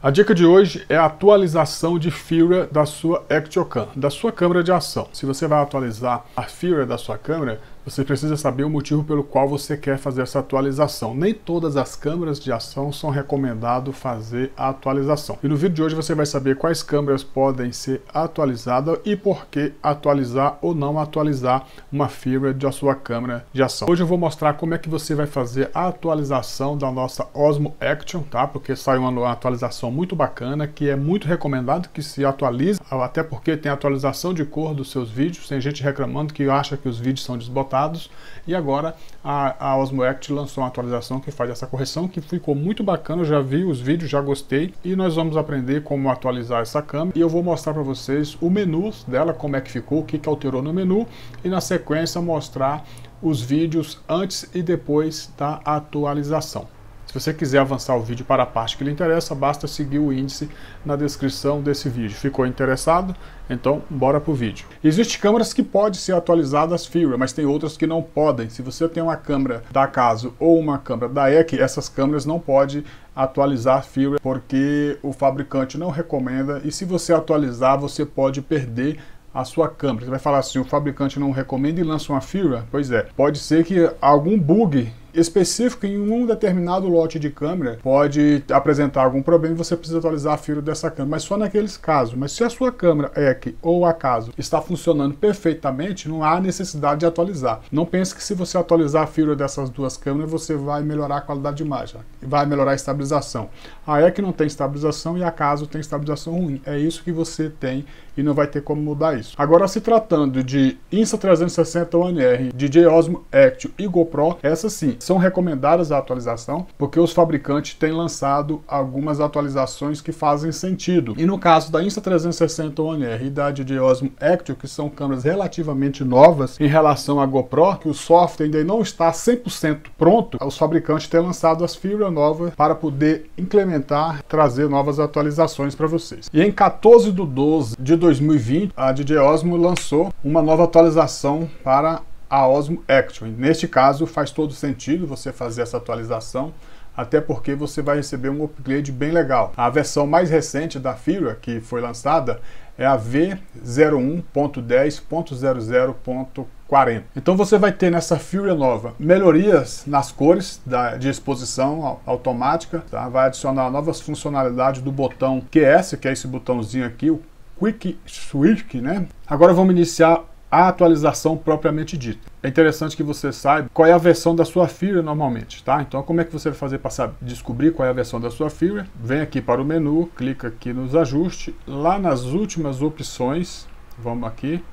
A dica de hoje é a atualização de FIRA da sua ActioCam, da sua câmera de ação. Se você vai atualizar a FIRA da sua câmera, você precisa saber o motivo pelo qual você quer fazer essa atualização. Nem todas as câmeras de ação são recomendado fazer a atualização. E no vídeo de hoje você vai saber quais câmeras podem ser atualizadas e por que atualizar ou não atualizar uma firmware da sua câmera de ação. Hoje eu vou mostrar como é que você vai fazer a atualização da nossa Osmo Action, tá? Porque saiu uma atualização muito bacana que é muito recomendado que se atualize, até porque tem atualização de cor dos seus vídeos. Tem gente reclamando que acha que os vídeos são desbotados passados e agora a, a Osmo Act lançou uma atualização que faz essa correção que ficou muito bacana, eu já vi os vídeos, já gostei e nós vamos aprender como atualizar essa câmera e eu vou mostrar para vocês o menu dela, como é que ficou, o que, que alterou no menu e na sequência mostrar os vídeos antes e depois da atualização. Se você quiser avançar o vídeo para a parte que lhe interessa, basta seguir o índice na descrição desse vídeo. Ficou interessado? Então, bora pro vídeo. Existem câmeras que podem ser atualizadas firmware, mas tem outras que não podem. Se você tem uma câmera da Caso ou uma câmera da EC, essas câmeras não podem atualizar firmware porque o fabricante não recomenda e se você atualizar, você pode perder a sua câmera. Você vai falar assim, o fabricante não recomenda e lança uma firmware? Pois é, pode ser que algum bug específico em um determinado lote de câmera pode apresentar algum problema e você precisa atualizar a firmware dessa câmera, mas só naqueles casos. Mas se a sua câmera é aqui ou acaso está funcionando perfeitamente, não há necessidade de atualizar. Não pense que se você atualizar a firmware dessas duas câmeras, você vai melhorar a qualidade de imagem, vai melhorar a estabilização. A ah, é que não tem estabilização e acaso tem estabilização ruim. É isso que você tem e não vai ter como mudar isso. Agora, se tratando de Insta360 One R, DJ Osmo Action e GoPro, essas sim são recomendadas a atualização, porque os fabricantes têm lançado algumas atualizações que fazem sentido. E no caso da Insta360 One R e da DJ Osmo Action, que são câmeras relativamente novas em relação à GoPro, que o software ainda não está 100% pronto, os fabricantes têm lançado as firmware novas para poder implementar, trazer novas atualizações para vocês. E em 14 de 12 de 2020, 2020, a DJ Osmo lançou uma nova atualização para a Osmo Action. Neste caso, faz todo sentido você fazer essa atualização, até porque você vai receber um upgrade bem legal. A versão mais recente da Fira, que foi lançada, é a V01.10.00.40. Então você vai ter nessa Fury nova melhorias nas cores da, de exposição automática, tá? vai adicionar novas funcionalidades do botão QS, que é esse botãozinho aqui, o Quick Switch, né? Agora vamos iniciar a atualização propriamente dita. É interessante que você saiba qual é a versão da sua firmware normalmente, tá? Então, como é que você vai fazer para descobrir qual é a versão da sua firmware? Vem aqui para o menu, clica aqui nos ajustes, lá nas últimas opções, vamos aqui,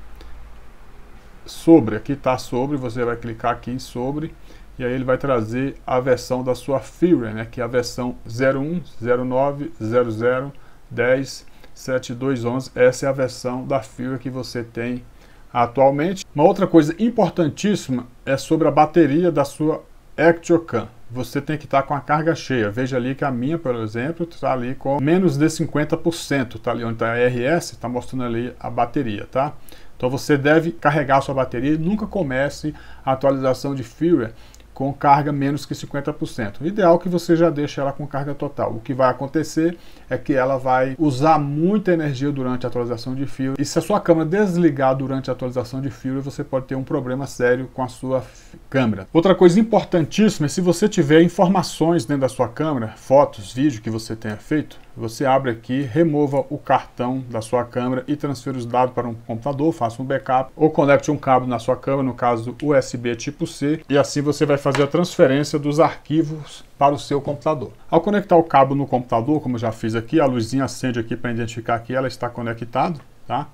sobre, aqui está sobre, você vai clicar aqui em sobre, e aí ele vai trazer a versão da sua firmware, né? Que é a versão 01, 09, 00, 10, 7211. Essa é a versão da Fibra que você tem atualmente. Uma outra coisa importantíssima é sobre a bateria da sua ActioCam. Você tem que estar tá com a carga cheia. Veja ali que a minha, por exemplo, está ali com menos de 50%. Está ali onde está a RS, está mostrando ali a bateria, tá? Então você deve carregar a sua bateria e nunca comece a atualização de firmware com carga menos que 50%. O ideal é que você já deixe ela com carga total. O que vai acontecer é que ela vai usar muita energia durante a atualização de firmware. E se a sua câmera desligar durante a atualização de firmware, você pode ter um problema sério com a sua câmera. Outra coisa importantíssima é se você tiver informações dentro da sua câmera, fotos, vídeo que você tenha feito, você abre aqui, remova o cartão da sua câmera e transfira os dados para um computador, faça um backup ou conecte um cabo na sua câmera, no caso USB tipo C, e assim você vai fazer a transferência dos arquivos para o seu computador. Ao conectar o cabo no computador, como eu já fiz aqui, a luzinha acende aqui para identificar que ela está conectada, tá?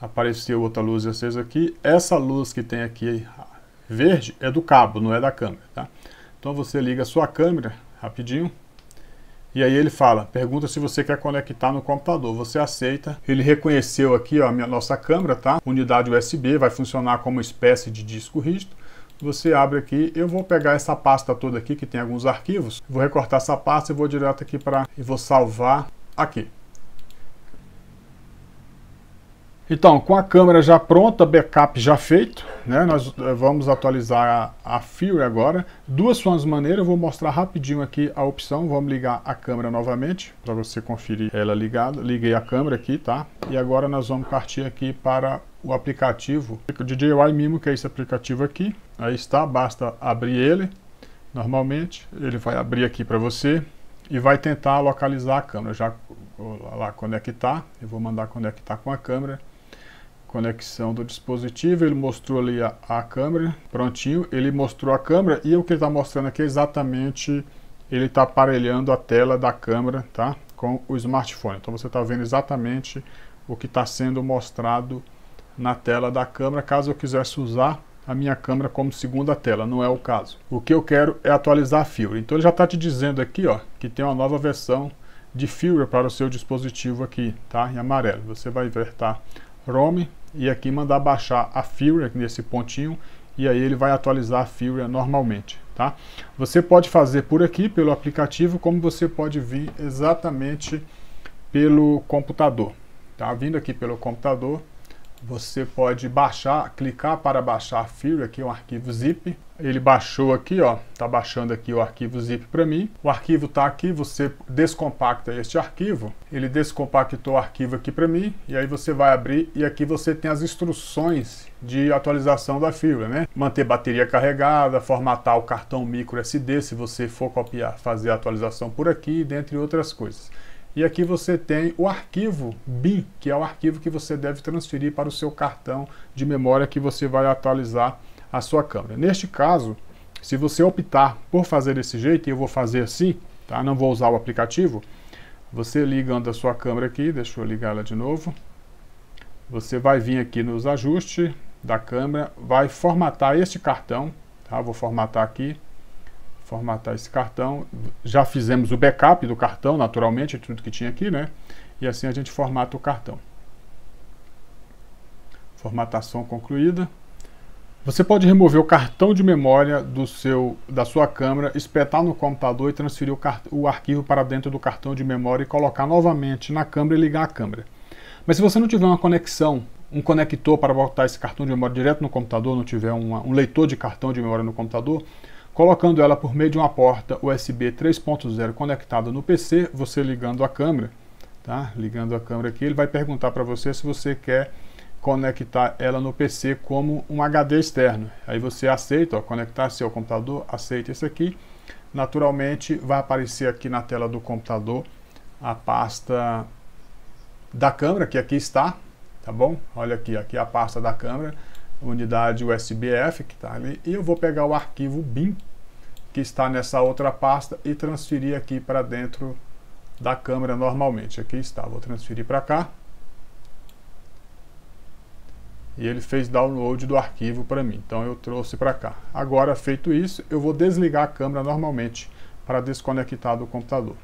Apareceu outra luz acesa aqui. Essa luz que tem aqui verde é do cabo, não é da câmera, tá? Então você liga a sua câmera rapidinho. E aí ele fala, pergunta se você quer conectar no computador. Você aceita. Ele reconheceu aqui ó, a minha, nossa câmera, tá? Unidade USB, vai funcionar como espécie de disco rígido. Você abre aqui, eu vou pegar essa pasta toda aqui que tem alguns arquivos, vou recortar essa pasta e vou direto aqui para e vou salvar aqui. Então, com a câmera já pronta, backup já feito, né? Nós eh, vamos atualizar a, a Fury agora. Duas formas as maneiras, eu vou mostrar rapidinho aqui a opção. Vamos ligar a câmera novamente, para você conferir ela ligada. Liguei a câmera aqui, tá? E agora nós vamos partir aqui para o aplicativo. O DJI Mimo, que é esse aplicativo aqui. Aí está, basta abrir ele. Normalmente, ele vai abrir aqui para você e vai tentar localizar a câmera. Já vou lá conectar, eu vou mandar conectar com a câmera conexão do dispositivo, ele mostrou ali a, a câmera, prontinho, ele mostrou a câmera e o que ele está mostrando aqui é exatamente, ele está aparelhando a tela da câmera, tá? Com o smartphone, então você está vendo exatamente o que está sendo mostrado na tela da câmera, caso eu quisesse usar a minha câmera como segunda tela, não é o caso. O que eu quero é atualizar a Fury. Então ele já está te dizendo aqui ó, que tem uma nova versão de Fury para o seu dispositivo aqui, tá? Em amarelo. Você vai ver, tá? ROM e aqui mandar baixar a Fury nesse pontinho e aí ele vai atualizar a Fury normalmente, tá? Você pode fazer por aqui pelo aplicativo, como você pode vir exatamente pelo computador, tá? Vindo aqui pelo computador, você pode baixar, clicar para baixar a Fury aqui, é um arquivo zip, ele baixou aqui, ó, tá baixando aqui o arquivo zip para mim. O arquivo tá aqui, você descompacta este arquivo. Ele descompactou o arquivo aqui para mim e aí você vai abrir e aqui você tem as instruções de atualização da fibra, né? Manter bateria carregada, formatar o cartão micro SD se você for copiar, fazer a atualização por aqui, dentre outras coisas. E aqui você tem o arquivo BIM, que é o arquivo que você deve transferir para o seu cartão de memória que você vai atualizar a sua câmera. Neste caso, se você optar por fazer desse jeito, e eu vou fazer assim, tá? não vou usar o aplicativo, você ligando a sua câmera aqui, deixa eu ligar ela de novo, você vai vir aqui nos ajustes da câmera, vai formatar este cartão, tá? vou formatar aqui, formatar esse cartão, já fizemos o backup do cartão, naturalmente, tudo que tinha aqui, né? E assim a gente formata o cartão. Formatação concluída. Você pode remover o cartão de memória do seu, da sua câmera, espetar no computador e transferir o, o arquivo para dentro do cartão de memória e colocar novamente na câmera e ligar a câmera. Mas se você não tiver uma conexão, um conector para botar esse cartão de memória direto no computador, não tiver uma, um leitor de cartão de memória no computador, colocando ela por meio de uma porta USB 3.0 conectada no PC, você ligando a câmera, tá? Ligando a câmera aqui, ele vai perguntar para você se você quer conectar ela no PC como um HD externo. Aí você aceita, ó, conectar seu computador, aceita isso aqui. Naturalmente vai aparecer aqui na tela do computador a pasta da câmera, que aqui está, tá bom? Olha aqui, aqui é a pasta da câmera, unidade USB-F que está ali. E eu vou pegar o arquivo BIM, que está nessa outra pasta, e transferir aqui para dentro da câmera normalmente. Aqui está, vou transferir para cá e ele fez download do arquivo para mim. Então eu trouxe para cá. Agora feito isso, eu vou desligar a câmera normalmente para desconectar do computador.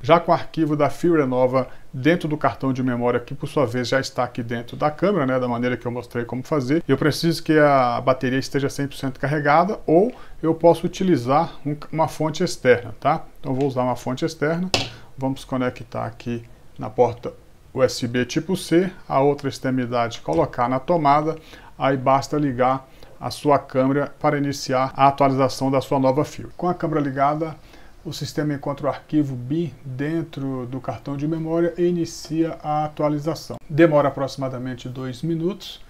Já com o arquivo da Fibra Nova dentro do cartão de memória, que por sua vez já está aqui dentro da câmera, né, da maneira que eu mostrei como fazer, eu preciso que a bateria esteja 100% carregada ou eu posso utilizar um, uma fonte externa, tá? Então vou usar uma fonte externa, vamos conectar aqui na porta USB tipo C, a outra extremidade colocar na tomada, aí basta ligar a sua câmera para iniciar a atualização da sua nova fio. Com a câmera ligada, o sistema encontra o arquivo BIM dentro do cartão de memória e inicia a atualização. Demora aproximadamente 2 minutos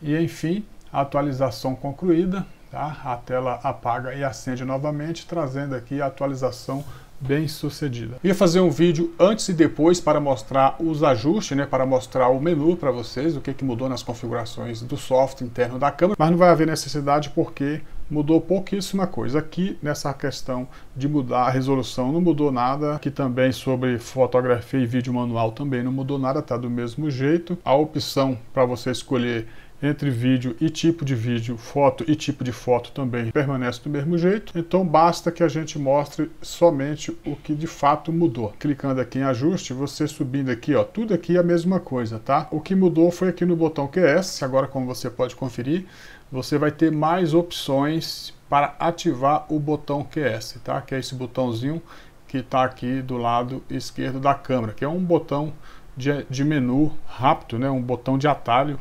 e, enfim, a atualização concluída. Tá? A tela apaga e acende novamente, trazendo aqui a atualização bem sucedida. Eu ia fazer um vídeo antes e depois para mostrar os ajustes, né, para mostrar o menu para vocês, o que, que mudou nas configurações do software interno da câmera, mas não vai haver necessidade porque mudou pouquíssima coisa. Aqui nessa questão de mudar a resolução não mudou nada, aqui também sobre fotografia e vídeo manual também não mudou nada, tá do mesmo jeito. A opção para você escolher entre vídeo e tipo de vídeo, foto e tipo de foto também permanece do mesmo jeito. Então basta que a gente mostre somente o que de fato mudou. Clicando aqui em ajuste, você subindo aqui, ó, tudo aqui é a mesma coisa, tá? O que mudou foi aqui no botão QS, agora como você pode conferir, você vai ter mais opções para ativar o botão QS, tá? Que é esse botãozinho que está aqui do lado esquerdo da câmera, que é um botão de, de menu rápido, né? um botão de atalho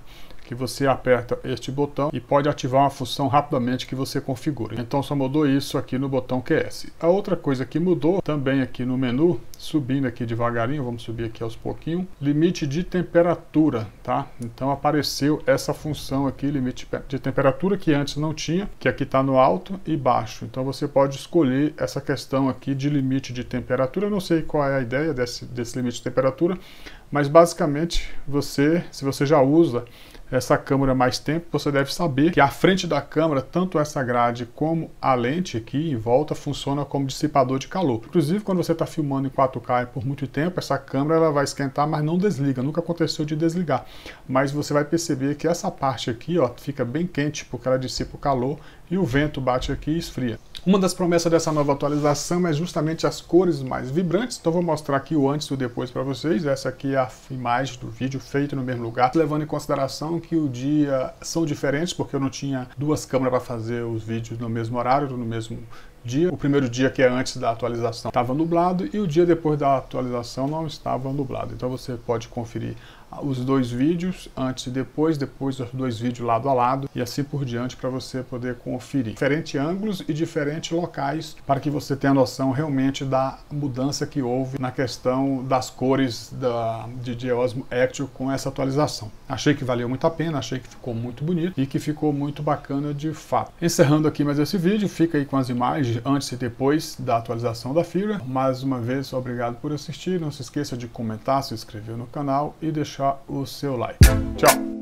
que você aperta este botão e pode ativar uma função rapidamente que você configura. Então só mudou isso aqui no botão QS. A outra coisa que mudou também aqui no menu, subindo aqui devagarinho, vamos subir aqui aos pouquinhos, limite de temperatura, tá? Então apareceu essa função aqui, limite de temperatura que antes não tinha, que aqui está no alto e baixo. Então você pode escolher essa questão aqui de limite de temperatura. Eu não sei qual é a ideia desse, desse limite de temperatura, mas basicamente você, se você já usa essa câmera mais tempo, você deve saber que a frente da câmera, tanto essa grade como a lente aqui em volta, funciona como dissipador de calor. Inclusive, quando você está filmando em 4K por muito tempo, essa câmera ela vai esquentar, mas não desliga. Nunca aconteceu de desligar. Mas você vai perceber que essa parte aqui ó, fica bem quente, porque ela dissipa o calor e o vento bate aqui e esfria. Uma das promessas dessa nova atualização é justamente as cores mais vibrantes, então vou mostrar aqui o antes e o depois para vocês. Essa aqui é a imagem do vídeo feito no mesmo lugar, levando em consideração que o dia são diferentes, porque eu não tinha duas câmeras para fazer os vídeos no mesmo horário, no mesmo dia. O primeiro dia, que é antes da atualização, estava nublado e o dia depois da atualização não estava nublado. Então você pode conferir os dois vídeos antes e depois, depois os dois vídeos lado a lado e assim por diante para você poder conferir diferentes ângulos e diferentes locais para que você tenha noção realmente da mudança que houve na questão das cores da de Osmo Actio com essa atualização. Achei que valeu muito a pena, achei que ficou muito bonito e que ficou muito bacana de fato. Encerrando aqui mais esse vídeo, fica aí com as imagens antes e depois da atualização da FIRA. Mais uma vez, obrigado por assistir, não se esqueça de comentar, se inscrever no canal e deixar deixar o seu like. Tchau!